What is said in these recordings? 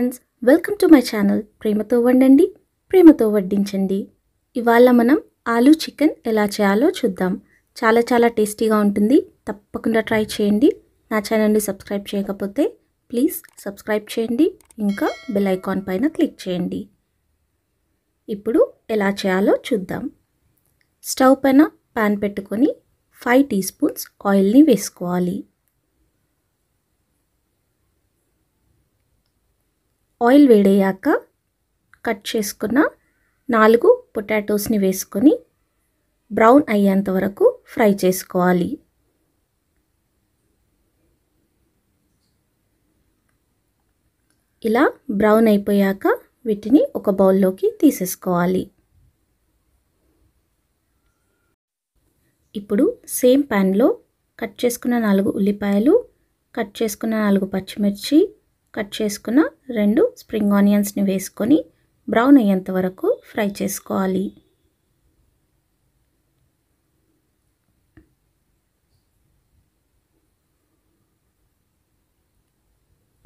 friends welcome to my channel ప్రేమతో వండండి ప్రేమతో వడ్డించండి ఇవాళ మనం ఆలూ చికెన్ ఎలా చేయాలో చూద్దాం చాలా చాలా టేస్టీగా ఉంటుంది తప్పకుండా ట్రై చేయండి నా ఛానల్ని సబ్స్క్రైబ్ చేయకపోతే ప్లీజ్ సబ్స్క్రైబ్ చేయండి ఇంకా బెల్ ఐకాన్ పైన క్లిక్ చేయండి ఇప్పుడు ఎలా చేయాలో చూద్దాం స్టవ్ పైన ప్యాన్ పెట్టుకొని ఫైవ్ టీ స్పూన్స్ ఆయిల్ని వేసుకోవాలి ఆయిల్ వేడయ్యాక కట్ చేసుకున్న నాలుగు పొటాటోస్ని వేసుకొని బ్రౌన్ అయ్యేంత వరకు ఫ్రై చేసుకోవాలి ఇలా బ్రౌన్ అయిపోయాక వీటిని ఒక బౌల్లోకి తీసేసుకోవాలి ఇప్పుడు సేమ్ ప్యాన్లో కట్ చేసుకున్న నాలుగు ఉల్లిపాయలు కట్ చేసుకున్న నాలుగు పచ్చిమిర్చి కట్ చేసుకున్న రెండు స్ప్రింగ్ ఆనియన్స్ని వేసుకొని బ్రౌన్ అయ్యేంత వరకు ఫ్రై చేసుకోవాలి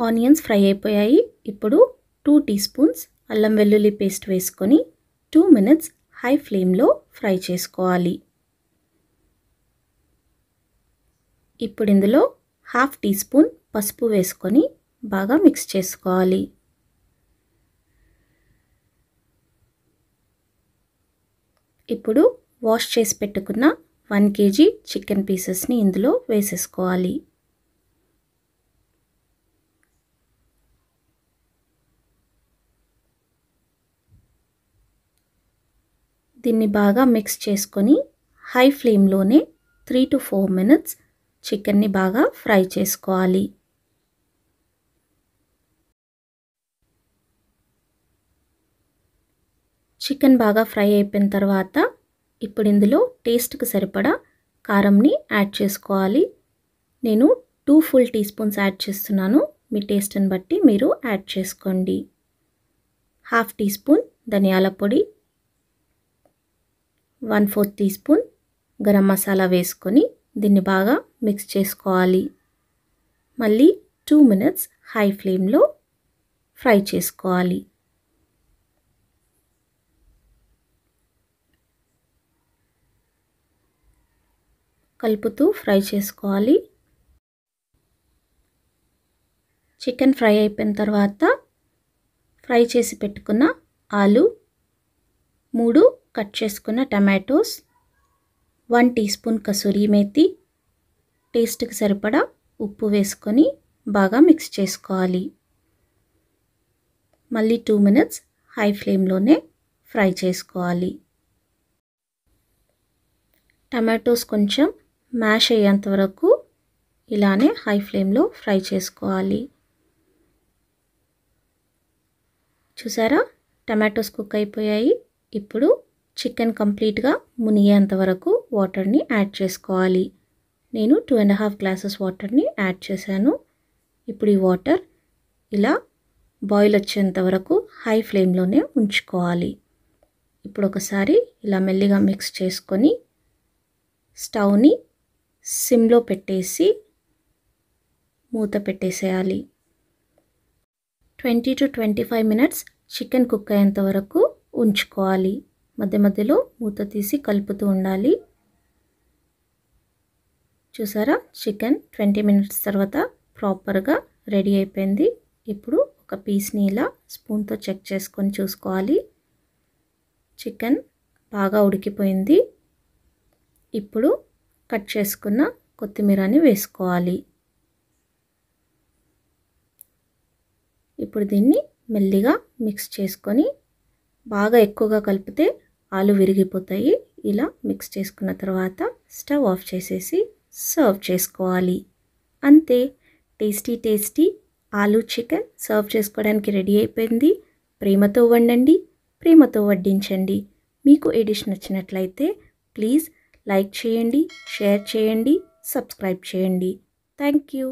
ఆనియన్స్ ఫ్రై అయిపోయాయి ఇప్పుడు టూ టీ స్పూన్స్ అల్లం వెల్లుల్లి పేస్ట్ వేసుకొని టూ మినిట్స్ హై ఫ్లేమ్లో ఫ్రై చేసుకోవాలి ఇప్పుడు ఇందులో హాఫ్ టీ స్పూన్ పసుపు వేసుకొని బాగా మిక్స్ చేసుకోవాలి ఇప్పుడు వాష్ చేసి పెట్టుకున్న వన్ కేజీ చికెన్ పీసెస్ని ఇందులో వేసేసుకోవాలి దీన్ని బాగా మిక్స్ చేసుకొని హై ఫ్లేమ్లోనే త్రీ టు ఫోర్ మినిట్స్ చికెన్ని బాగా ఫ్రై చేసుకోవాలి చికెన్ బాగా ఫ్రై అయిపోయిన తర్వాత ఇప్పుడు ఇందులో టేస్ట్కి సరిపడా కారంని యాడ్ చేసుకోవాలి నేను two full teaspoons add చేస్తున్నాను మీ టేస్ట్ని బట్టి మీరు యాడ్ చేసుకోండి హాఫ్ టీ స్పూన్ ధనియాల పొడి one fourth teaspoon garam masala వేసుకొని దీన్ని బాగా మిక్స్ చేసుకోవాలి మళ్ళీ టూ మినిట్స్ హై ఫ్లేమ్లో ఫ్రై చేసుకోవాలి కలుపుతూ ఫ్రై చేసుకోవాలి చికెన్ ఫ్రై అయిపోయిన తర్వాత ఫ్రై చేసి పెట్టుకున్న ఆలు మూడు కట్ చేసుకున్న tomatoes one teaspoon kasuri methi టేస్ట్కి సరిపడా ఉప్పు వేసుకొని బాగా మిక్స్ చేసుకోవాలి మళ్ళీ టూ మినిట్స్ హై ఫ్లేమ్లోనే ఫ్రై చేసుకోవాలి టమాటోస్ కొంచెం మ్యాష్ అయ్యేంత వరకు ఇలానే హై ఫ్లేమ్లో ఫ్రై చేసుకోవాలి చూసారా టమాటోస్ కుక్ అయిపోయాయి ఇప్పుడు చికెన్ కంప్లీట్గా మునిగేంత వరకు వాటర్ని యాడ్ చేసుకోవాలి నేను టూ అండ్ హాఫ్ గ్లాసెస్ వాటర్ని యాడ్ చేశాను ఇప్పుడు ఈ వాటర్ ఇలా బాయిల్ వచ్చేంత వరకు హై ఫ్లేమ్లోనే ఉంచుకోవాలి ఇప్పుడు ఒకసారి ఇలా మెల్లిగా మిక్స్ చేసుకొని స్టవ్ని సిమ్లో పెట్టేసి మూత పెట్టేసేయాలి twenty to twenty five minutes chicken cook అయ్యేంత వరకు ఉంచుకోవాలి మధ్య మధ్యలో మూత తీసి కలుపుతూ ఉండాలి చూసారా చికెన్ ట్వంటీ మినిట్స్ తర్వాత ప్రాపర్గా రెడీ అయిపోయింది ఇప్పుడు ఒక పీస్ని ఇలా స్పూన్తో చెక్ చేసుకొని చూసుకోవాలి చికెన్ బాగా ఉడికిపోయింది ఇప్పుడు కట్ చేసుకున్న కొత్తిమీరని వేసుకోవాలి ఇప్పుడు దీన్ని మెల్లిగా మిక్స్ చేసుకొని బాగా ఎక్కువగా కలిపితే ఆలు విరిగిపోతాయి ఇలా మిక్స్ చేసుకున్న తర్వాత స్టవ్ ఆఫ్ చేసేసి సర్వ్ చేసుకోవాలి అంతే tasty tasty aloo chicken serve చేసుకోవడానికి రెడీ అయిపోయింది ప్రేమతో వండండి ప్రేమతో వడ్డించండి మీకు ఎడిషన్ డిష్ నచ్చినట్లయితే ప్లీజ్ లైక్ చేయండి షేర్ చేయండి సబ్స్క్రైబ్ చేయండి థ్యాంక్ యూ